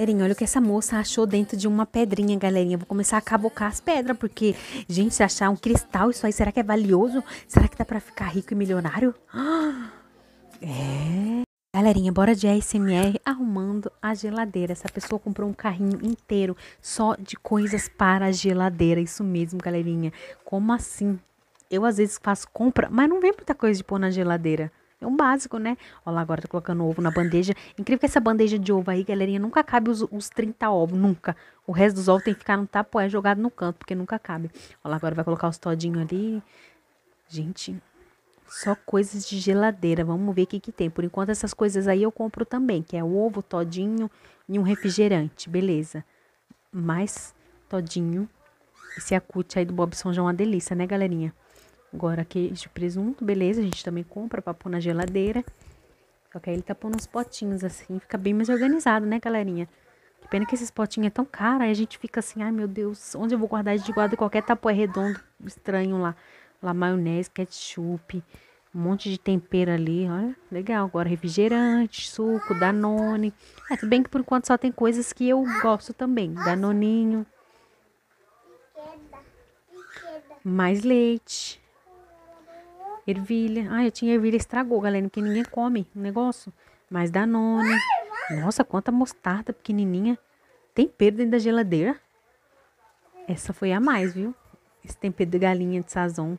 Galerinha, olha o que essa moça achou dentro de uma pedrinha, galerinha. Vou começar a cabocar as pedras, porque, gente, se achar um cristal, isso aí, será que é valioso? Será que dá pra ficar rico e milionário? é... Galerinha, bora de ASMR arrumando a geladeira. Essa pessoa comprou um carrinho inteiro só de coisas para a geladeira. Isso mesmo, galerinha. Como assim? Eu às vezes faço compra, mas não vem muita coisa de pôr na geladeira. É um básico, né? Olha lá, agora tô colocando ovo na bandeja. Incrível que essa bandeja de ovo aí, galerinha, nunca cabe os, os 30 ovos, nunca. O resto dos ovos tem que ficar no é jogado no canto, porque nunca cabe. Olha lá, agora vai colocar os todinhos ali. Gente, só coisas de geladeira. Vamos ver o que, que tem. Por enquanto, essas coisas aí eu compro também, que é o ovo, todinho e um refrigerante. Beleza. Mais todinho. Esse acute aí do Bob já é uma delícia, né, galerinha? Agora, queijo presunto, beleza, a gente também compra pra pôr na geladeira. Só que aí ele tá pondo uns potinhos assim, fica bem mais organizado, né, galerinha? Que pena que esses potinhos é tão caro, aí a gente fica assim, ai meu Deus, onde eu vou guardar? de guarda qualquer é redondo estranho lá. Lá maionese, ketchup, um monte de tempero ali, olha, legal. Agora refrigerante, suco, Danone. É, ah, se bem que por enquanto só tem coisas que eu gosto também, Danoninho. Mais leite. Ervilha. Ah, eu tinha ervilha, estragou, galera, porque ninguém come o negócio. Mas Danone. Nossa, quanta mostarda pequenininha. Tem dentro da geladeira. Essa foi a mais, viu? Esse tempero de galinha de sazon.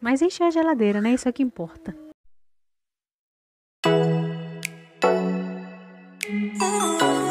Mas encheu a geladeira, né? Isso é que importa. Música ah.